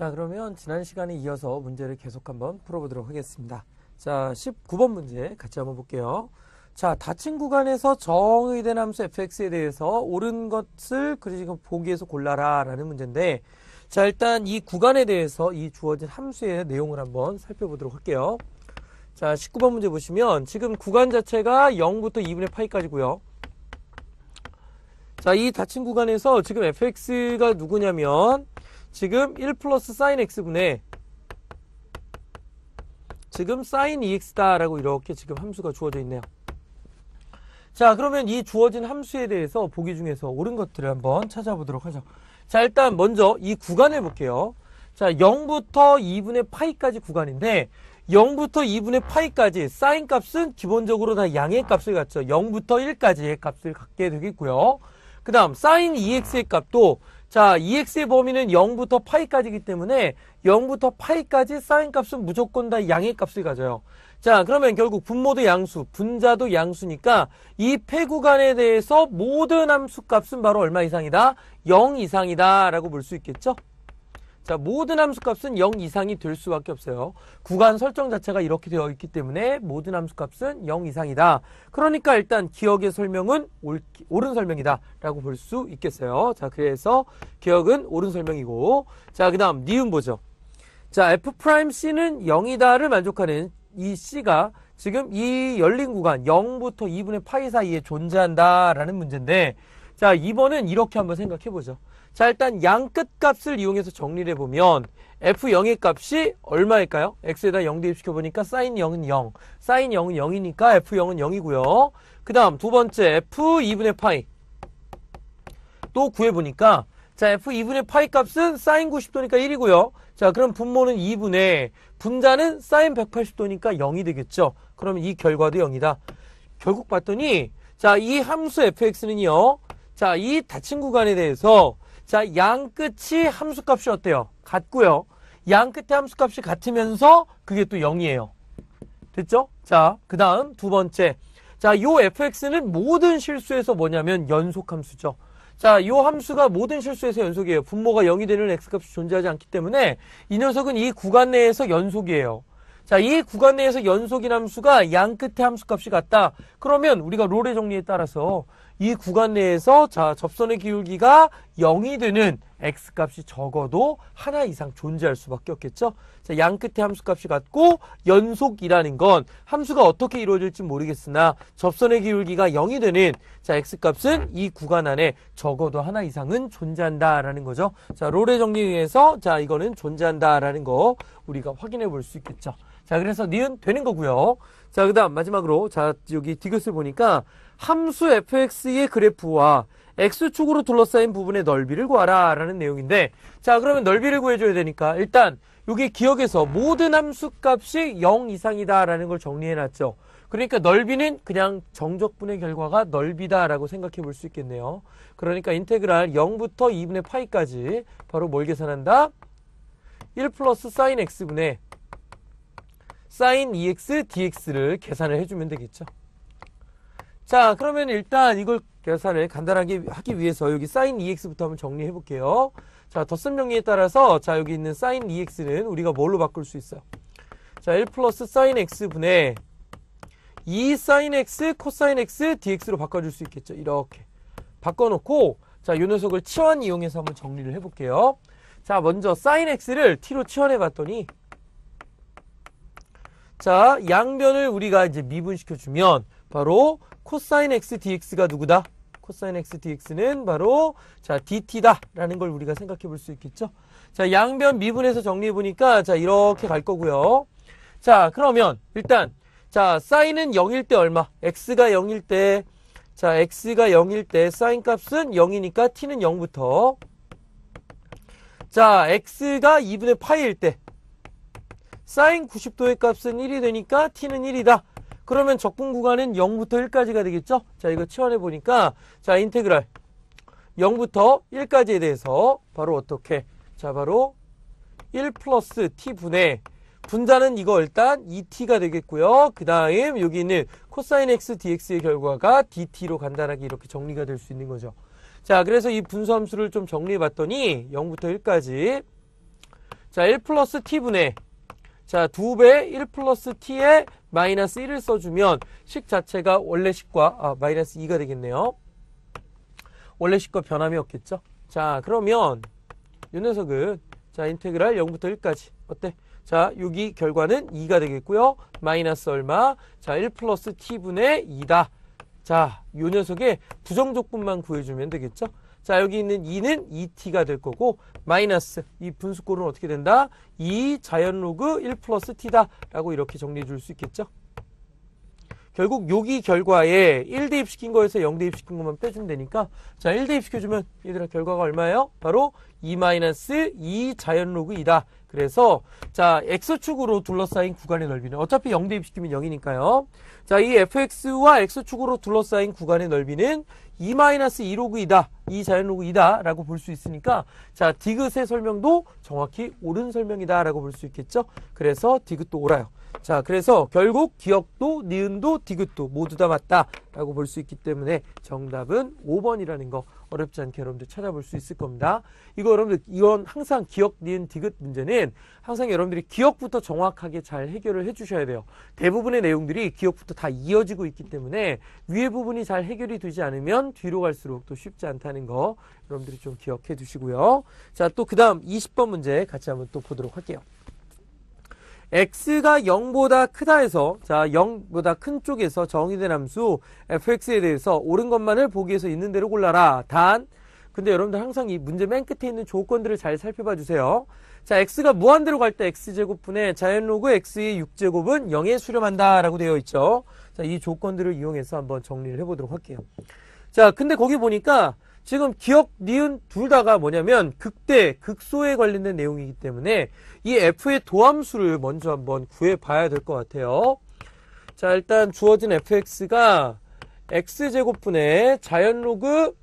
자, 그러면 지난 시간에 이어서 문제를 계속 한번 풀어보도록 하겠습니다. 자, 19번 문제 같이 한번 볼게요. 자, 닫힌 구간에서 정의된 함수 fx에 대해서 옳은 것을 그리고 보기에서 골라라 라는 문제인데 자, 일단 이 구간에 대해서 이 주어진 함수의 내용을 한번 살펴보도록 할게요. 자, 19번 문제 보시면 지금 구간 자체가 0부터 2분의 파이까지고요. 자, 이 닫힌 구간에서 지금 fx가 누구냐면 지금 1 플러스 사인 x분의 지금 사인 2x다라고 이렇게 지금 함수가 주어져 있네요. 자 그러면 이 주어진 함수에 대해서 보기 중에서 옳은 것들을 한번 찾아보도록 하죠. 자 일단 먼저 이 구간을 볼게요. 자 0부터 2분의 파이까지 구간인데 0부터 2분의 파이까지 사인 값은 기본적으로 다 양의 값을 갖죠. 0부터 1까지의 값을 갖게 되겠고요. 그 다음 사인 2x의 값도 자, EX의 범위는 0부터 파이까지기 이 때문에 0부터 파이까지 사인 값은 무조건 다 양의 값을 가져요. 자, 그러면 결국 분모도 양수, 분자도 양수니까 이 폐구간에 대해서 모든 함수 값은 바로 얼마 이상이다? 0 이상이다 라고 볼 수 있겠죠? 자, 모든 함수값은 0 이상이 될 수밖에 없어요. 구간 설정 자체가 이렇게 되어 있기 때문에 모든 함수값은 0 이상이다. 그러니까 일단 기억의 설명은 옳, 옳은 설명이다. 라고 볼 수 있겠어요. 자, 그래서 기억은 옳은 설명이고. 자, 그 다음 니은 보죠. 자, F'C는 0이다를 만족하는 이 C가 지금 이 열린 구간 0부터 2분의 파이 사이에 존재한다라는 문제인데 자, 2번은 이렇게 한번 생각해 보죠. 자 일단 양 끝값을 이용해서 정리를 해보면 f0의 값이 얼마일까요? x에다 0 대입시켜보니까 sin 0은 0 sin 0은 0이니까 f0은 0이고요 그 다음 두 번째 f2분의 파이 또 구해보니까 자 f2분의 파이 값은 sin 90도니까 1이고요 자 그럼 분모는 2분의 분자는 sin 180도니까 0이 되겠죠 그러면 이 결과도 0이다 결국 봤더니 자 이 함수 fx는요 자 이 닫힌 구간에 대해서 자, 양 끝이 함수값이 어때요? 같고요. 양 끝에 함수값이 같으면서 그게 또 0이에요. 됐죠? 자, 그 다음 두 번째. 자, 요 fx는 모든 실수에서 뭐냐면 연속 함수죠. 자, 요 함수가 모든 실수에서 연속이에요. 분모가 0이 되는 x값이 존재하지 않기 때문에 이 녀석은 이 구간 내에서 연속이에요. 자, 이 구간 내에서 연속인 함수가 양 끝의 함수값이 같다. 그러면 우리가 롤의 정리에 따라서 이 구간 내에서 자 접선의 기울기가 0이 되는 x값이 적어도 하나 이상 존재할 수밖에 없겠죠. 자, 양 끝에 함수값이 같고 연속이라는 건 함수가 어떻게 이루어질지 모르겠으나 접선의 기울기가 0이 되는 자 x값은 이 구간 안에 적어도 하나 이상은 존재한다라는 거죠. 자 롤의 정리에 의해서 자 이거는 존재한다라는 거 우리가 확인해 볼 수 있겠죠. 자 그래서 니은 되는 거고요. 자 그다음 마지막으로 자 여기 디귿을 보니까 함수 fx의 그래프와 x축으로 둘러싸인 부분의 넓이를 구하라 라는 내용인데 자 그러면 넓이를 구해줘야 되니까 일단 여기 기억에서 모든 함수값이 0 이상이다 라는 걸 정리해놨죠 그러니까 넓이는 그냥 정적분의 결과가 넓이다 라고 생각해 볼 수 있겠네요 그러니까 인테그랄 0부터 2분의 파이까지 바로 뭘 계산한다? 1 플러스 사인 x분의 사인 2x dx를 계산을 해주면 되겠죠 자 그러면 일단 이걸 계산을 간단하게 하기 위해서 여기 sin ex부터 한번 정리해 볼게요 자 덧셈 정리에 따라서 자 여기 있는 sin ex는 우리가 뭘로 바꿀 수 있어요 자1 플러스 sin x분의 2 sin x 코사인 x dx로 바꿔줄 수 있겠죠 이렇게 바꿔놓고 자요 녀석을 치환 이용해서 한번 정리를 해 볼게요 자 먼저 sin x를 t로 치환해 봤더니 자 양변을 우리가 이제 미분시켜주면 바로 코사인 x dx가 누구다? 코사인 x dx는 바로 자 dt다 라는 걸 우리가 생각해 볼 수 있겠죠 자 양변 미분해서 정리해 보니까 자 이렇게 갈 거고요 자 그러면 일단 자 사인은 0일 때 얼마 x가 0일 때 자 x가 0일 때 사인 값은 0이니까 t는 0부터 자 x가 2분의 파일 때 사인 90도의 값은 1이 되니까 t는 1이다 그러면 적분 구간은 0부터 1까지가 되겠죠? 자, 이거 치환해 보니까 자, 인테그랄 0부터 1까지에 대해서 바로 어떻게? 자, 바로 1 플러스 t분의 분자는 이거 일단 2t가 되겠고요. 그 다음 여기 있는 코사인 x dx의 결과가 dt로 간단하게 이렇게 정리가 될 수 있는 거죠. 자, 그래서 이 분수함수를 좀 정리해 봤더니 0부터 1까지 자, 1 플러스 t분의 자, 2배 1 플러스 t에 마이너스 1을 써주면 식 자체가 원래 식과 아, 마이너스 2가 되겠네요. 원래 식과 변함이 없겠죠? 자, 그러면 이 녀석은 자, 인테그랄 0부터 1까지 어때? 자, 여기 결과는 2가 되겠고요. 마이너스 얼마? 자, 1 플러스 t분의 2다. 자, 이 녀석의 부정조건만 구해주면 되겠죠? 자 여기 있는 2는 2t가 e 될 거고 마이너스 이 분수꼴은 어떻게 된다? 2 e 자연 로그 1 플러스 t다 라고 이렇게 정리해 줄 수 있겠죠? 결국 여기 결과에 1 대입시킨 거에서 0 대입시킨 것만 빼주면 되니까 자 1 대입시켜주면 얘들아 결과가 얼마예요? 바로 2 e 마이너스 2 자연 로그 2다 그래서 자 x축으로 둘러싸인 구간의 넓이는 어차피 0 대입시키면 0이니까요 자 이 fx와 x축으로 둘러싸인 구간의 넓이는 2-2로그 이다 자연로그 이다 라고 볼 수 있으니까 자 디귿의 설명도 정확히 옳은 설명이다. 라고 볼 수 있겠죠. 그래서 디귿도 옳아요. 자, 그래서 결국 기억도, 니은도, 디귿도 모두 다 맞다라고 볼 수 있기 때문에 정답은 5번이라는 거 어렵지 않게 여러분들 찾아볼 수 있을 겁니다. 이거 여러분들 이건 항상 기억, 니은, 디귿 문제는 항상 여러분들이 기억부터 정확하게 잘 해결을 해주셔야 돼요. 대부분의 내용들이 기억부터 다 이어지고 있기 때문에 위에 부분이 잘 해결이 되지 않으면 뒤로 갈수록 또 쉽지 않다는 거 여러분들이 좀 기억해 두시고요. 자, 또 그 다음 20번 문제 같이 한번 또 보도록 할게요. x가 0보다 크다 해서 자 0보다 큰 쪽에서 정의된 함수 fx에 대해서 옳은 것만을 보기 위해서 있는 대로 골라라 단 근데 여러분들 항상 이 문제 맨 끝에 있는 조건들을 잘 살펴봐 주세요 자 x가 무한대로 갈 때 x제곱분의 자연로그 x의 6제곱은 0에 수렴한다 라고 되어 있죠 자 이 조건들을 이용해서 한번 정리를 해보도록 할게요 자 근데 거기 보니까 지금 기억, 니은 둘 다가 뭐냐면 극대, 극소에 관련된 내용이기 때문에 이 f의 도함수를 먼저 한번 구해봐야 될 것 같아요. 자 일단 주어진 fx가 x제곱분의 자연로그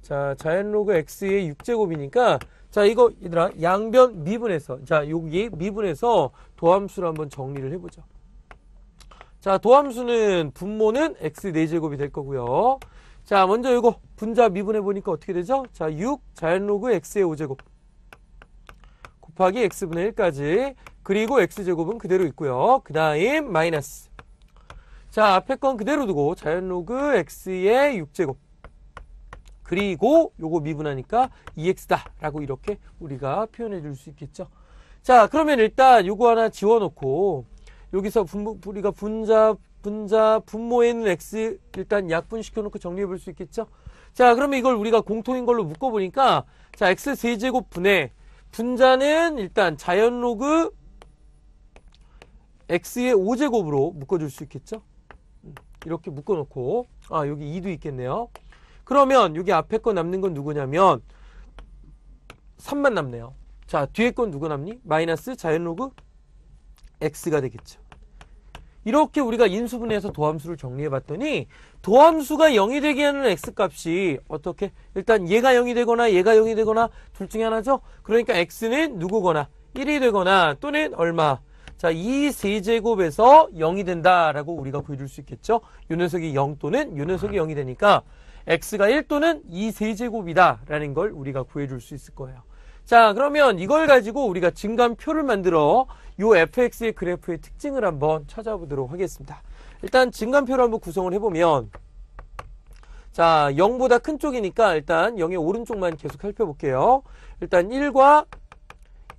자 자연로그 x의 6제곱이니까 자 이거 얘들아 양변 미분에서자 여기 미분에서 도함수를 한번 정리를 해보죠자 도함수는 분모는 x 4제곱이 될 거고요 자, 먼저 이거 분자 미분해 보니까 어떻게 되죠? 자, 6 자연 로그 x의 5제곱 곱하기 x분의 1까지 그리고 x제곱은 그대로 있고요. 그 다음 마이너스 자, 앞에 건 그대로 두고 자연 로그 x의 6제곱 그리고 요거 미분하니까 2x다 라고 이렇게 우리가 표현해 줄 수 있겠죠. 자, 그러면 일단 요거 하나 지워놓고 여기서 분, 우리가 분자 분자 분모에 있는 x 일단 약분시켜 놓고 정리해 볼 수 있겠죠? 자, 그러면 이걸 우리가 공통인 걸로 묶어 보니까 자, x 세제곱 분의 분자는 일단 자연 로그 x의 5제곱으로 묶어 줄 수 있겠죠? 이렇게 묶어 놓고 아, 여기 2도 있겠네요. 그러면 여기 앞에 거 남는 건 누구냐면 3만 남네요. 자, 뒤에 건 누구 남니? 마이너스 자연 로그 x가 되겠죠. 이렇게 우리가 인수분해해서 도함수를 정리해봤더니 도함수가 0이 되게 하는 x값이 어떻게 일단 얘가 0이 되거나 얘가 0이 되거나 둘 중에 하나죠. 그러니까 x는 누구거나 1이 되거나 또는 얼마 자, 이 세제곱에서 0이 된다라고 우리가 보여줄 수 있겠죠. 요 녀석이 0 또는 요 녀석이 0이 되니까 x가 1 또는 이 세제곱이다라는 걸 우리가 구해줄 수 있을 거예요. 자 그러면 이걸 가지고 우리가 증감표를 만들어 요 fx의 그래프의 특징을 한번 찾아보도록 하겠습니다. 일단 증감표를 한번 구성을 해보면 자 0보다 큰 쪽이니까 일단 0의 오른쪽만 계속 살펴볼게요. 일단 1과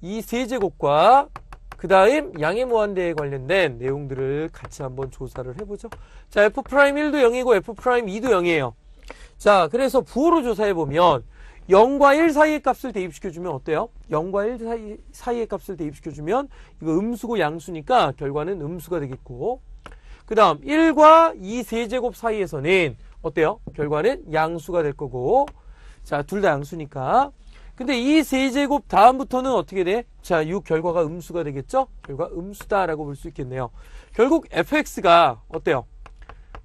2 세제곱과 그 다음 양의 무한대에 관련된 내용들을 같이 한번 조사를 해보죠. 자 f'1도 0이고 f'2도 0이에요. 자 그래서 부호로 조사해보면 0과 1 사이의 값을 대입시켜주면 어때요? 0과 1 사이, 사이의 값을 대입시켜주면 이거 음수고 양수니까 결과는 음수가 되겠고 그 다음 1과 2 세제곱 사이에서는 어때요? 결과는 양수가 될 거고 자 둘 다 양수니까 근데 이 세제곱 다음부터는 어떻게 돼? 자, 6 결과가 음수가 되겠죠? 결과 음수다라고 볼 수 있겠네요. 결국 fx가 어때요?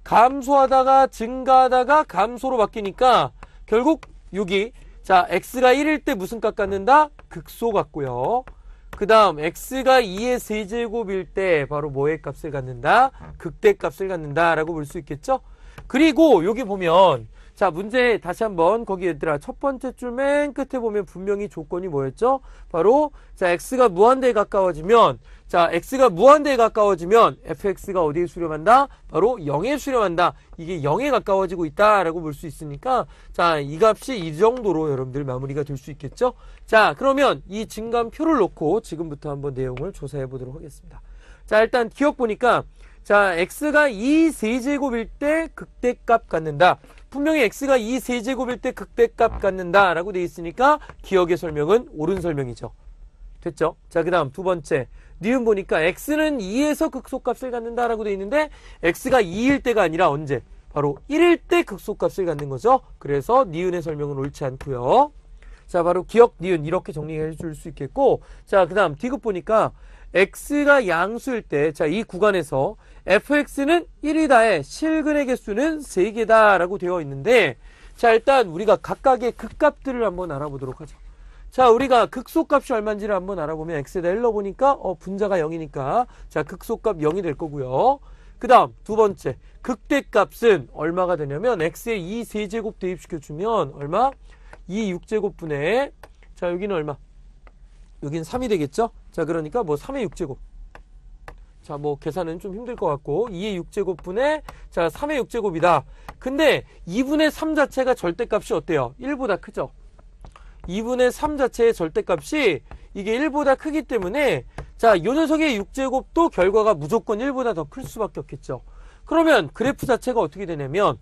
감소하다가 증가하다가 감소로 바뀌니까 결국 여기 자, x가 1일 때 무슨 값갖는다 극소 같고요. 그 다음 x가 2의 세제곱일 때 바로 뭐의 값을 갖는다? 극대 값을 갖는다라고 볼 수 있겠죠? 그리고 여기 보면 자, 문제 다시 한번 거기 얘들아 첫 번째 줄 맨 끝에 보면 분명히 조건이 뭐였죠? 바로 자, x가 무한대에 가까워지면 자, x가 무한대에 가까워지면 fx가 어디에 수렴한다? 바로 0에 수렴한다. 이게 0에 가까워지고 있다라고 볼 수 있으니까 자, 이 값이 이 정도로 여러분들 마무리가 될 수 있겠죠? 자, 그러면 이 증감표를 놓고 지금부터 한번 내용을 조사해 보도록 하겠습니다. 자, 일단 기억 보니까 자, x가 2세제곱일 때 극대값 갖는다. 분명히 x가 이 세제곱일 때극백값 갖는다라고 돼 있으니까 기억의 설명은 옳은 설명이죠. 됐죠? 자, 그 다음 두 번째. 니은 보니까 x는 2에서 극소값을 갖는다라고 돼 있는데 x가 2일 때가 아니라 언제? 바로 1일 때 극소값을 갖는 거죠. 그래서 니은의 설명은 옳지 않고요. 자, 바로 기억, 니은 이렇게 정리해 줄 수 있겠고 자, 그 다음 디귿 보니까 x가 양수일 때, 자, 이 구간에서 fx는 1이다에 실근의 개수는 3개다 라고 되어 있는데, 자, 일단 우리가 각각의 극값들을 한번 알아보도록 하죠. 자, 우리가 극소값이 얼마인지를 한번 알아보면 x에다 1로 보니까, 어, 분자가 0이니까, 자, 극소값 0이 될 거고요. 그 다음, 두 번째, 극대값은 얼마가 되냐면, x 에2 세제곱 대입시켜주면, 얼마? 2 6제곱분의, 자, 여기는 얼마? 여기는 3이 되겠죠? 자 그러니까 뭐 3의 6제곱 자 뭐 계산은 좀 힘들 것 같고 2의 6제곱분의 자 3의 6제곱이다 근데 2분의 3 자체가 절대값이 어때요 1보다 크죠 2분의 3 자체의 절대값이 이게 1보다 크기 때문에 자요 녀석의 6제곱도 결과가 무조건 1보다 더 클 수밖에 없겠죠 그러면 그래프 자체가 어떻게 되냐면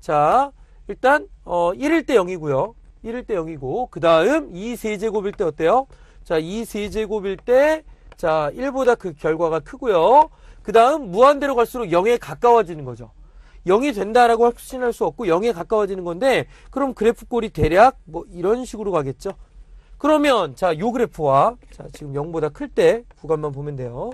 자 일단 어 1일 때 0이고요 1일 때 0이고 그 다음 2세제곱일 때 어때요? 자 2세제곱일 때자 1보다 그 결과가 크고요. 그 다음 무한대로 갈수록 0에 가까워지는 거죠. 0이 된다라고 확신할 수 없고 0에 가까워지는 건데 그럼 그래프 꼴이 대략 뭐 이런 식으로 가겠죠. 그러면 자요 그래프와 자 지금 0보다 클 때 구간만 보면 돼요.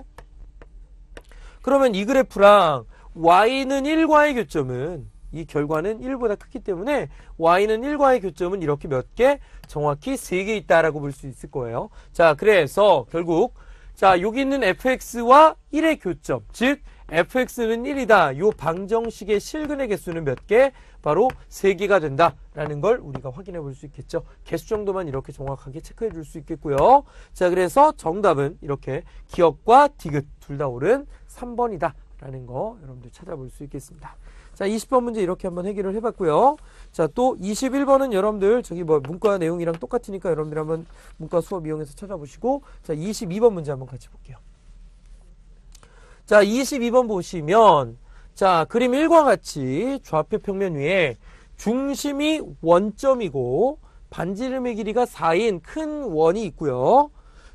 그러면 이 그래프랑 y는 1과의 교점은 이 결과는 1보다 크기 때문에 y는 1과의 교점은 이렇게 몇 개? 정확히 3개 있다라고 볼 수 있을 거예요. 자, 그래서 결국 자, 여기 있는 fx와 1의 교점, 즉 fx는 1이다. 이 방정식의 실근의 개수는 몇 개? 바로 3개가 된다라는 걸 우리가 확인해 볼 수 있겠죠. 개수 정도만 이렇게 정확하게 체크해 줄 수 있겠고요. 자, 그래서 정답은 이렇게 기억과 디귿 둘 다 옳은 3번이다라는 거 여러분들 찾아볼 수 있겠습니다. 자, 20번 문제 이렇게 한번 해결을 해봤고요. 자, 또 21번은 여러분들 저기 뭐 문과 내용이랑 똑같으니까 여러분들 한번 문과 수업 이용해서 찾아보시고 자, 22번 문제 한번 같이 볼게요. 자, 22번 보시면 자, 그림 1과 같이 좌표 평면 위에 중심이 원점이고 반지름의 길이가 4인 큰 원이 있고요.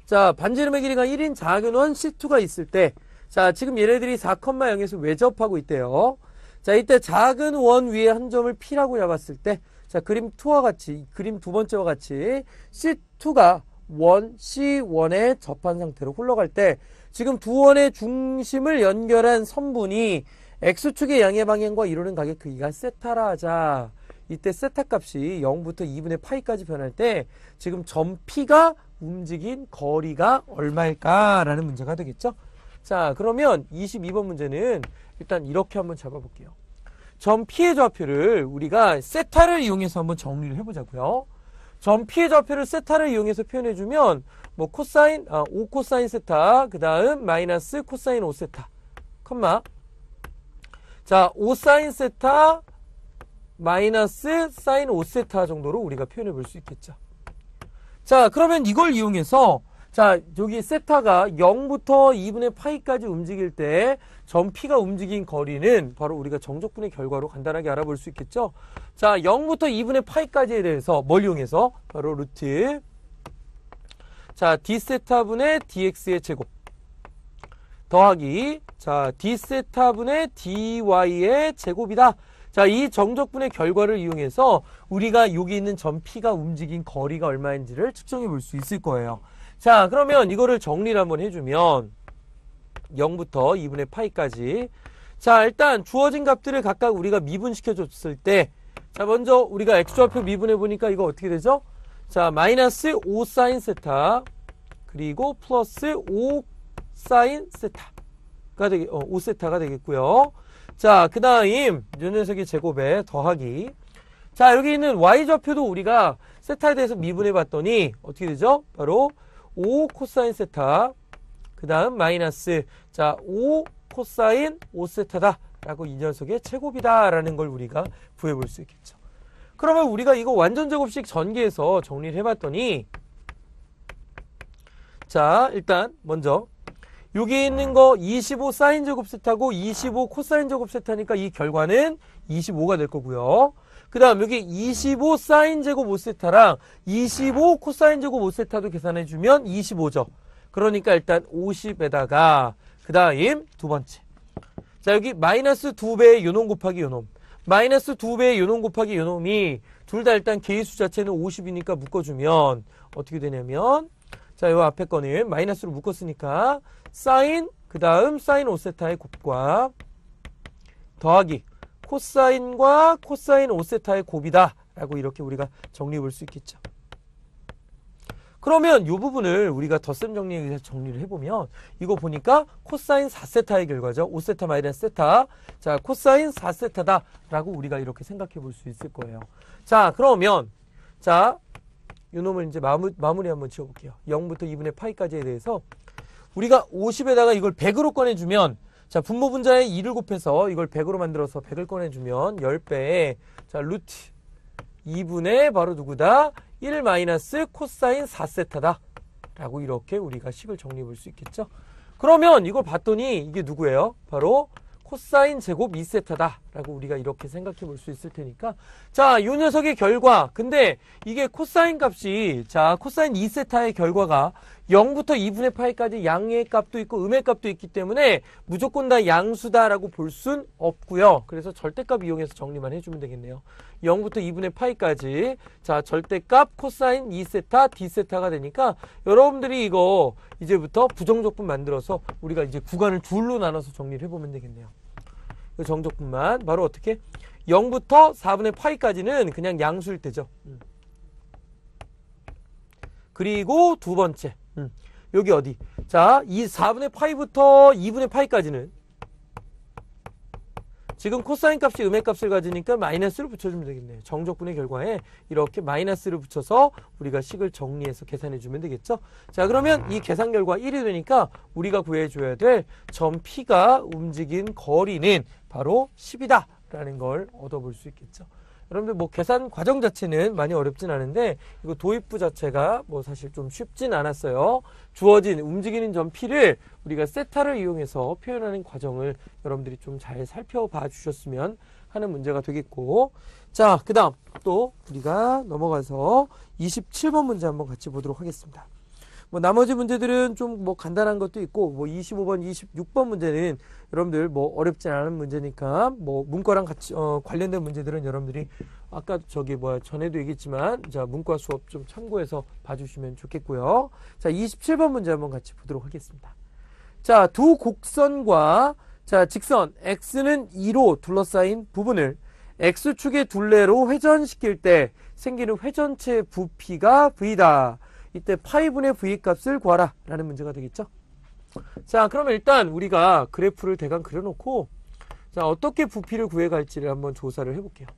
자, 반지름의 길이가 1인 작은 원 C2가 있을 때 자, 지금 얘네들이 4,0에서 외접하고 있대요. 자, 이때 작은 원 위에 한 점을 P라고 잡았을 때, 자, 그림 2와 같이, 그림 두 번째와 같이 C2가 원, C1에 접한 상태로 흘러갈 때, 지금 두 원의 중심을 연결한 선분이 X축의 양의 방향과 이루는 각의 크기가 세타라 하자. 이때 세타 값이 0부터 2분의 파이까지 변할 때 지금 점 P가 움직인 거리가 얼마일까라는 문제가 되겠죠. 자, 그러면 22번 문제는 일단 이렇게 한번 잡아볼게요. 전 피해 좌표를 우리가 세타를 이용해서 한번 정리를 해보자고요. 전 피해 좌표를 세타를 이용해서 표현해주면 뭐 코사인 아, 5 코사인 세타 그 다음 마이너스 코사인 5 세타 컴마 자 5사인 세타 마이너스 사인 5 세타 정도로 우리가 표현해 볼 수 있겠죠. 자 그러면 이걸 이용해서 자 여기 세타가 0부터 2분의 파이까지 움직일 때 점피가 움직인 거리는 바로 우리가 정적분의 결과로 간단하게 알아볼 수 있겠죠. 자, 0부터 2분의 파이까지에 대해서 뭘 이용해서 바로 루트 자, d세타분의 dx의 제곱 더하기 자, d세타분의 dy의 제곱이다. 자, 이 정적분의 결과를 이용해서 우리가 여기 있는 점 P가 움직인 거리가 얼마인지를 측정해 볼 수 있을 거예요. 자, 그러면 이거를 정리를 한번 해주면 0부터 2분의 파이까지 자 일단 주어진 값들을 각각 우리가 미분시켜 줬을 때자 먼저 우리가 x좌표 미분해 보니까 이거 어떻게 되죠? 자 마이너스 5 사인 세타 그리고 플러스 5 사인 세타가 되게 어, 5 세타가 되겠고요. 자 그다음 요 녀석의 제곱에 더하기 자 여기 있는 y좌표도 우리가 세타에 대해서 미분해 봤더니 어떻게 되죠? 바로 5 코사인 세타 그 다음 마이너스 자5 코사인 5세타다 라고 이 녀석의 제곱이다 라는 걸 우리가 구해 볼수 있겠죠 그러면 우리가 이거 완전 제곱식 전개해서 정리를 해봤더니 자 일단 먼저 여기 있는 거 25 사인 제곱 세타고 25 코사인 제곱 세타니까 이 결과는 25가 될 거고요. 그 다음 여기 25 사인 제곱 5세타랑 25 코사인 제곱 5세타도 계산해주면 25죠. 그러니까 일단 50에다가 그 다음 두 번째 자 여기 마이너스 2배의 요놈 곱하기 요놈 마이너스 2배의 요놈 곱하기 요놈이 둘 다 일단 개수 자체는 50이니까 묶어주면 어떻게 되냐면 자요 앞에 거는 마이너스로 묶었으니까 사인 그 다음 사인 오세타의 곱과 더하기 코사인과 코사인 오세타의 곱이다 라고 이렇게 우리가 정리해 볼 수 있겠죠 그러면 이 부분을 우리가 덧셈 정리에 의해서 정리를 해보면 이거 보니까 코사인 4세타의 결과죠. 5세타 마이너스 세타. 자, 코사인 4세타다라고 우리가 이렇게 생각해 볼 수 있을 거예요. 자, 그러면 자, 요놈을 이제 마무, 마무리 한번 지어볼게요. 0부터 2분의 파이까지에 대해서 우리가 50에다가 이걸 100으로 꺼내주면 자 분모 분자에 2를 곱해서 이걸 100으로 만들어서 100을 꺼내주면 10배에 자 루트 2분의 바로 누구다? 1 마이너스 코사인 4세타다. 라고 이렇게 우리가 식을 정리해 볼 수 있겠죠. 그러면 이걸 봤더니 이게 누구예요? 바로 코사인 제곱 2세타다 라고 우리가 이렇게 생각해 볼 수 있을 테니까 자 이 녀석의 결과 근데 이게 코사인 값이 자 코사인 2세타의 결과가 0부터 2분의 파이까지 양의 값도 있고 음의 값도 있기 때문에 무조건 다 양수다라고 볼 순 없고요. 그래서 절대값 이용해서 정리만 해주면 되겠네요. 0부터 2분의 파이까지 자 절대값 코사인 2세타 d세타가 되니까 여러분들이 이거 이제부터 부정적분 만들어서 우리가 이제 구간을 둘로 나눠서 정리를 해보면 되겠네요. 그 정적분만 바로 어떻게 0부터 4분의 파이까지는 그냥 양수일 때죠. 음. 그리고 두 번째 음. 여기 어디? 자, 이 4분의 파이부터 2분의 파이까지는 지금 코사인 값이 음의 값을 가지니까 마이너스를 붙여주면 되겠네요. 정적분의 결과에 이렇게 마이너스를 붙여서 우리가 식을 정리해서 계산해주면 되겠죠. 자 그러면 이 계산 결과 1이 되니까 우리가 구해줘야 될 점 P가 움직인 거리는 바로 10이다 라는 걸 얻어볼 수 있겠죠. 여러분들 뭐 계산 과정 자체는 많이 어렵진 않은데 이거 도입부 자체가 뭐 사실 좀 쉽진 않았어요. 주어진 움직이는 점피를 우리가 세타를 이용해서 표현하는 과정을 여러분들이 좀 잘 살펴봐 주셨으면 하는 문제가 되겠고 자, 그 다음 또 우리가 넘어가서 27번 문제 한번 같이 보도록 하겠습니다. 뭐 나머지 문제들은 좀 뭐 간단한 것도 있고 뭐 25번, 26번 문제는 여러분들 뭐 어렵지 않은 문제니까 뭐 문과랑 같이 어, 관련된 문제들은 여러분들이 아까 저기 뭐야 전에도 얘기했지만 자 문과 수업 좀 참고해서 봐주시면 좋겠고요. 자 27번 문제 한번 같이 보도록 하겠습니다. 자두 곡선과 자 직선 x는 2로 둘러싸인 부분을 x축의 둘레로 회전시킬 때 생기는 회전체 부피가 v다. 이때 파이분의 V값을 구하라 라는 문제가 되겠죠. 자 그러면 일단 우리가 그래프를 대강 그려놓고 자 어떻게 부피를 구해갈지를 한번 조사를 해볼게요.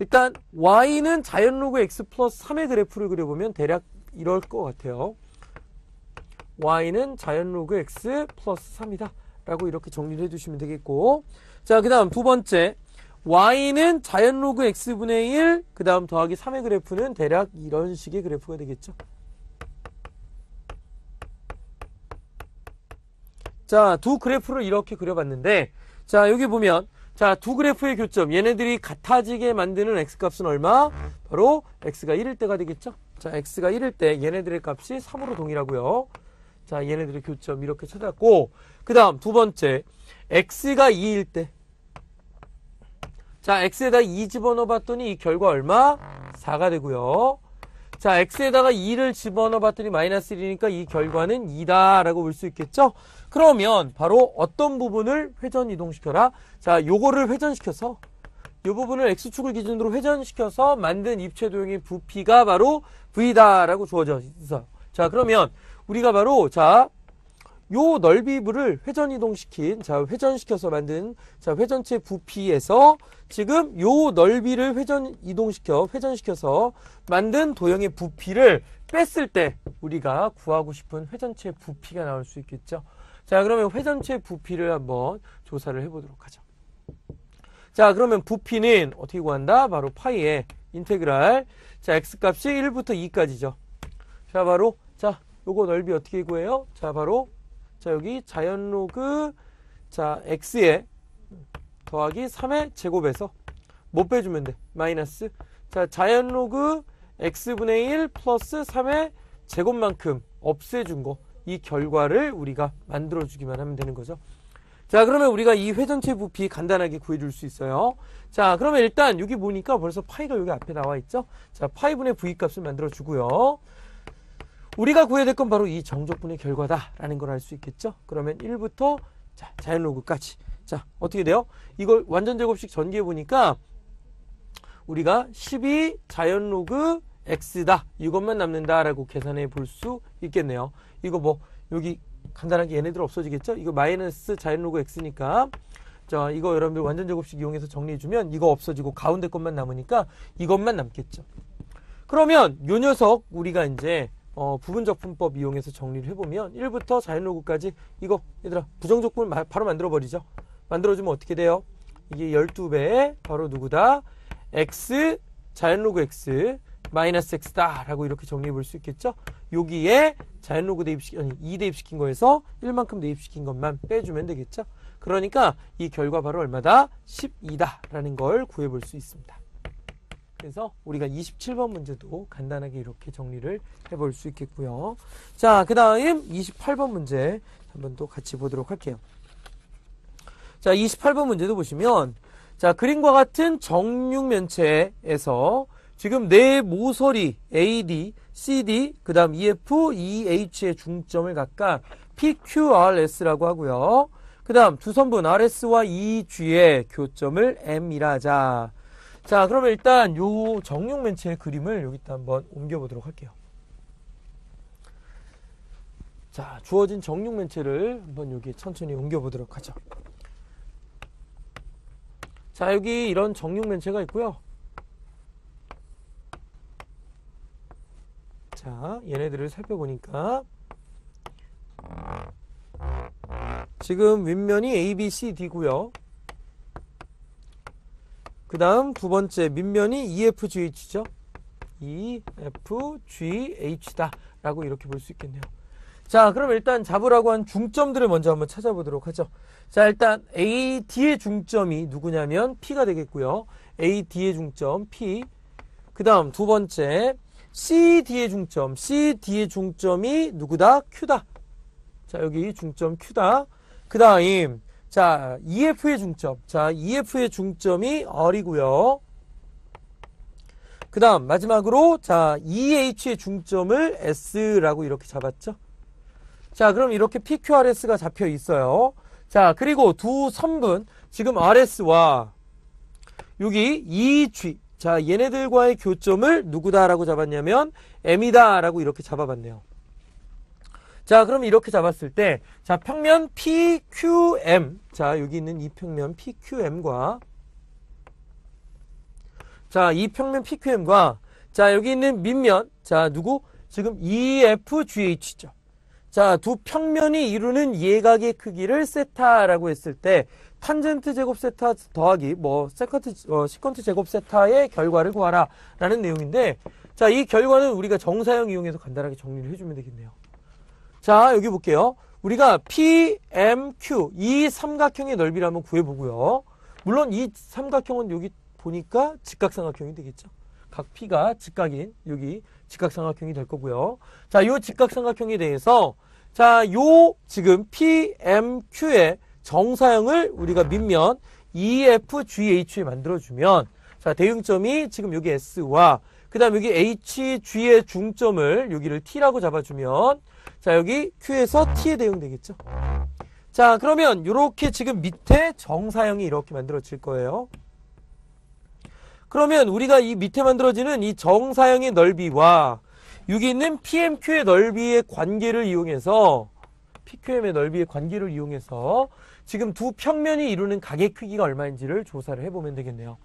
일단 y는 자연 로그 x 플러스 3의 그래프를 그려보면 대략 이럴 것 같아요. y는 자연 로그 x 플러스 3이다. 라고 이렇게 정리를 해주시면 되겠고 자 그 다음 두 번째 y는 자연 로그 x분의 1, 그 다음 더하기 3의 그래프는 대략 이런 식의 그래프가 되겠죠. 자, 두 그래프를 이렇게 그려봤는데, 자, 여기 보면, 자, 두 그래프의 교점, 얘네들이 같아지게 만드는 x값은 얼마? 바로 x가 1일 때가 되겠죠. 자, x가 1일 때 얘네들의 값이 3으로 동일하고요. 자, 얘네들의 교점 이렇게 찾았고, 그 다음 두 번째, x가 2일 때, 자, x에다 2 집어넣어봤더니 이 결과 얼마? 4가 되고요. 자, x에다가 2를 집어넣어봤더니 마이너스 1이니까 이 결과는 2다라고 볼 수 있겠죠? 그러면 바로 어떤 부분을 회전이동시켜라? 자, 요거를 회전시켜서 이 부분을 X축을 기준으로 회전시켜서 만든 입체 도형의 부피가 바로 V다라고 주어져 있어요. 자, 그러면 우리가 바로 자요 넓이부를 회전이동시킨 자 회전시켜서 만든 자 회전체 부피에서 지금 요 넓이를 회전이동시켜 회전시켜서 만든 도형의 부피를 뺐을 때 우리가 구하고 싶은 회전체 부피가 나올 수 있겠죠 자 그러면 회전체 부피를 한번 조사를 해보도록 하죠 자 그러면 부피는 어떻게 구한다 바로 파이의 인테그랄 자 x값이 1부터 2까지죠 자 바로 자 요거 넓이 어떻게 구해요 자 바로 자, 여기 자연 로그 자, x에 더하기 3의 제곱에서 못 빼주면 돼. 마이너스. 자, 자연 로그 x분의 1 플러스 3의 제곱만큼 없애준 거. 이 결과를 우리가 만들어주기만 하면 되는 거죠. 자, 그러면 우리가 이 회전체 부피 간단하게 구해줄 수 있어요. 자, 그러면 일단 여기 보니까 벌써 파이가 여기 앞에 나와 있죠? 자, 파이분의 V값을 만들어주고요. 우리가 구해야 될 건 바로 이 정적분의 결과다라는 걸 알 수 있겠죠. 그러면 1부터 자, 자연로그까지. 자, 어떻게 돼요? 이걸 완전 제곱식 전개해 보니까 우리가 12 자연로그 x다. 이것만 남는다라고 계산해 볼 수 있겠네요. 이거 뭐 여기 간단하게 얘네들 없어지겠죠? 이거 마이너스 자연로그 x니까 자, 이거 여러분들 완전 제곱식 이용해서 정리해 주면 이거 없어지고 가운데 것만 남으니까 이것만 남겠죠. 그러면 요 녀석 우리가 이제 어, 부분적품법 이용해서 정리를 해보면 1부터 자연로 그까지 이거 얘들아 부정적분 바로 만들어버리죠. 만들어주면 어떻게 돼요? 이게 12배에 바로 누구다? x 자연로그 x 마이너스 x다 라고 이렇게 정리해 볼 수 있겠죠. 여기에 자연로그 대입시킨 아니 2 대입시킨 거에서 1만큼 대입시킨 것만 빼주면 되겠죠. 그러니까 이 결과 바로 얼마다? 12다라는 걸 구해 볼수 있습니다. 그래서 우리가 27번 문제도 간단하게 이렇게 정리를 해볼 수 있겠고요. 자, 그 다음 28번 문제 한번 또 같이 보도록 할게요. 자, 28번 문제도 보시면 자, 그림과 같은 정육면체에서 지금 네 모서리 AD, CD, 그 다음 EF, EH의 중점을 각각 PQRS라고 하고요. 그 다음 두 선분 RS와 EG의 교점을 M이라 하자. 자, 그러면 일단 요 정육 멘체의 그림을 여기다 한번 옮겨보도록 할게요. 자, 주어진 정육 멘체를 한번 여기 천천히 옮겨보도록 하죠. 자, 여기 이런 정육 멘체가 있고요. 자, 얘네들을 살펴보니까 지금 윗면이 A, B, C, D고요. 그 다음 두 번째 밑면이 EFGH죠. EFGH다 라고 이렇게 볼 수 있겠네요. 자 그럼 일단 잡으라고 한 중점들을 먼저 한번 찾아보도록 하죠. 자 일단 AD의 중점이 누구냐면 P가 되겠고요. AD의 중점 P 그 다음 두 번째 CD의 중점 CD의 중점이 누구다? Q다. 자 여기 중점 Q다. 그 다음 자, EF의 중점. 자, EF의 중점이 R이고요. 그 다음 마지막으로 자 EH의 중점을 S라고 이렇게 잡았죠. 자 그럼 이렇게 PQRS가 잡혀 있어요. 자 그리고 두 선분 지금 RS와 여기 EH 자 얘네들과의 교점을 누구다라고 잡았냐면 M이다라고 이렇게 잡아봤네요. 자, 그럼 이렇게 잡았을 때, 자, 평면 PQM. 자, 여기 있는 이 평면 PQM과, 자, 이 평면 PQM과, 자, 여기 있는 밑면, 자, 누구? 지금 EFGH죠. 자, 두 평면이 이루는 예각의 크기를 세타라고 했을 때, 탄젠트 제곱 세타 더하기, 뭐, 세컨트, 어, 시컨트 제곱 세타의 결과를 구하라. 라는 내용인데, 자, 이 결과는 우리가 정사형 이용해서 간단하게 정리를 해주면 되겠네요. 자, 여기 볼게요. 우리가 PMQ 이 삼각형의 넓이를 한번 구해보고요. 물론 이 삼각형은 여기 보니까 직각삼각형이 되겠죠. 각 P가 직각인 여기 직각삼각형이 될 거고요. 자, 요 직각삼각형에 대해서 자, 요 지금 PMQ의 정사형을 우리가 밑면 EFGH에 만들어주면 자, 대응점이 지금 여기 S와 그 다음 여기 HG의 중점을 여기를 T라고 잡아주면 자, 여기 Q에서 T에 대응되겠죠. 자, 그러면 이렇게 지금 밑에 정사형이 이렇게 만들어질 거예요. 그러면 우리가 이 밑에 만들어지는 이 정사형의 넓이와 여기 있는 PMQ의 넓이의 관계를 이용해서 PQM의 넓이의 관계를 이용해서 지금 두 평면이 이루는 가계 크기가 얼마인지를 조사를 해보면 되겠네요.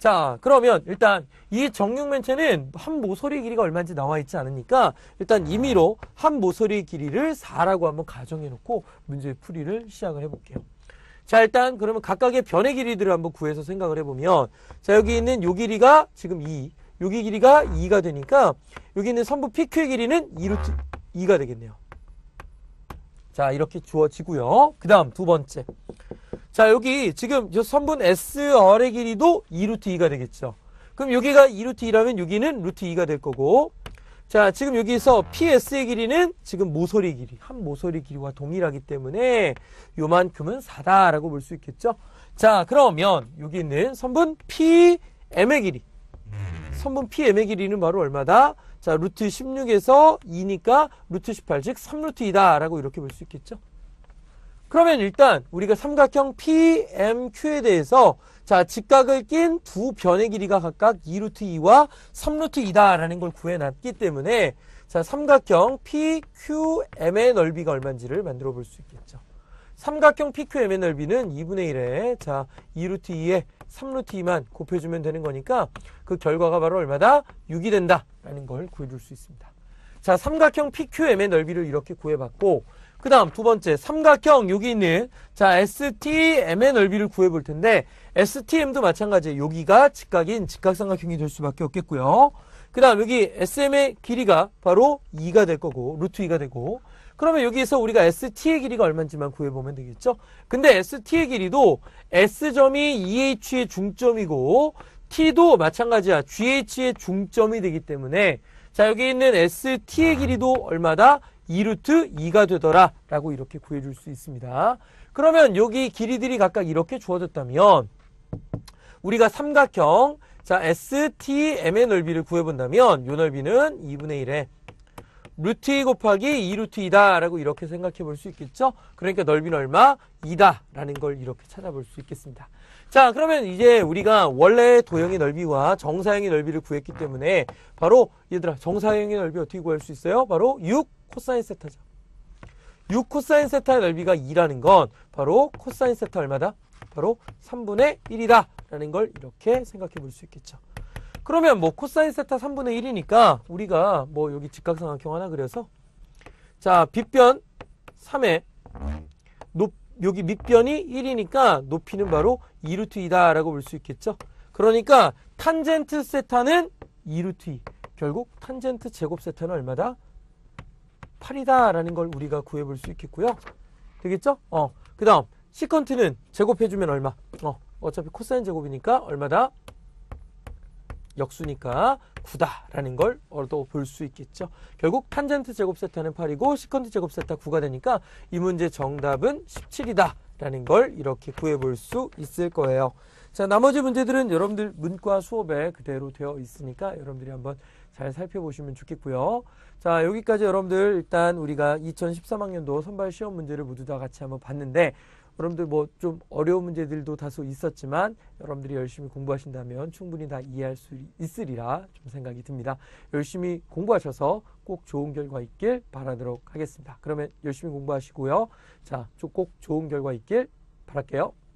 자 그러면 일단 이 정육면체는 한 모서리 길이가 얼마인지 나와 있지 않으니까 일단 아. 임의로 한 모서리 길이를 4라고 한번 가정해 놓고 문제 풀이를 시작을 해 볼게요 자 일단 그러면 각각의 변의 길이들을 한번 구해서 생각을 해보면 자 여기 있는 요 길이가 지금 2 여기 길이가 2가 되니까 여기 있는 선부 PQ의 길이는 2로 2가 되겠네요 자 이렇게 주어지고요. 그 다음 두 번째. 자 여기 지금 선분 SR의 길이도 2루트 2가 되겠죠. 그럼 여기가 2루트 2라면 여기는 루트 2가 될 거고 자 지금 여기서 PS의 길이는 지금 모서리 길이 한 모서리 길이와 동일하기 때문에 요만큼은 4다라고 볼 수 있겠죠. 자 그러면 여기 있는 선분 PM의 길이 선분 PM의 길이는 바로 얼마다? 자, 루트 16에서 2니까 루트 18, 즉 3루트 2다라고 이렇게 볼 수 있겠죠. 그러면 일단 우리가 삼각형 PMQ에 대해서 자, 직각을 낀 두 변의 길이가 각각 2루트 2와 3루트 2다라는 걸 구해놨기 때문에 자, 삼각형 PQM의 넓이가 얼마인지를 만들어 볼 수 있겠죠. 삼각형 PQM의 넓이는 2분의 1에 자 2루트 2에 3루트 2만 곱해주면 되는 거니까 그 결과가 바로 얼마다? 6이 된다라는 걸 구해줄 수 있습니다. 자 삼각형 PQM의 넓이를 이렇게 구해봤고 그 다음 두 번째 삼각형 여기 있는 자 STM의 넓이를 구해볼 텐데 STM도 마찬가지예요. 여기가 직각인 직각삼각형이 될 수밖에 없겠고요. 그 다음 여기 SM의 길이가 바로 2가 될 거고 루트 2가 되고 그러면 여기에서 우리가 ST의 길이가 얼마인지만 구해보면 되겠죠? 근데 ST의 길이도 S점이 EH의 중점이고 T도 마찬가지야. GH의 중점이 되기 때문에 자 여기 있는 ST의 길이도 얼마다? 2루트 2가 되더라 라고 이렇게 구해줄 수 있습니다. 그러면 여기 길이들이 각각 이렇게 주어졌다면 우리가 삼각형 자 STM의 넓이를 구해본다면 이 넓이는 2분의 1에 루트 2 곱하기 2루트 2다라고 이렇게 생각해 볼 수 있겠죠? 그러니까 넓이는 얼마? 2다라는 걸 이렇게 찾아볼 수 있겠습니다. 자, 그러면 이제 우리가 원래 도형의 넓이와 정사형의 넓이를 구했기 때문에 바로 얘들아 정사형의 넓이 어떻게 구할 수 있어요? 바로 6 코사인 세타죠. 6 코사인 세타의 넓이가 2라는 건 바로 코사인 세타 얼마다? 바로 3분의 1이다 라는 걸 이렇게 생각해 볼 수 있겠죠. 그러면 뭐 코사인 세타 3분의 1이니까 우리가 뭐 여기 직각삼각형 하나 그려서 자 빗변 3에 높, 여기 밑변이 1이니까 높이는 바로 2루트 2다 라고 볼 수 있겠죠 그러니까 탄젠트 세타는 2루트 2 결국 탄젠트 제곱 세타는 얼마다? 8이다 라는 걸 우리가 구해볼 수 있겠고요 되겠죠? 어그 다음 시컨트는 제곱해주면 얼마? 어 어차피 코사인 제곱이니까 얼마다? 역수니까 9다라는 걸 얻어 볼수 있겠죠. 결국 탄젠트 제곱 세타는 8이고 시컨트 제곱 세타 9가 되니까 이 문제 정답은 17이다라는 걸 이렇게 구해 볼 수 있을 거예요. 자, 나머지 문제들은 여러분들 문과 수업에 그대로 되어 있으니까 여러분들이 한번 잘 살펴보시면 좋겠고요. 자, 여기까지 여러분들 일단 우리가 2013학년도 선발 시험 문제를 모두 다 같이 한번 봤는데 여러분들 뭐 좀 어려운 문제들도 다소 있었지만 여러분들이 열심히 공부하신다면 충분히 다 이해할 수 있으리라 좀 생각이 듭니다. 열심히 공부하셔서 꼭 좋은 결과 있길 바라도록 하겠습니다. 그러면 열심히 공부하시고요. 자, 꼭 좋은 결과 있길 바랄게요.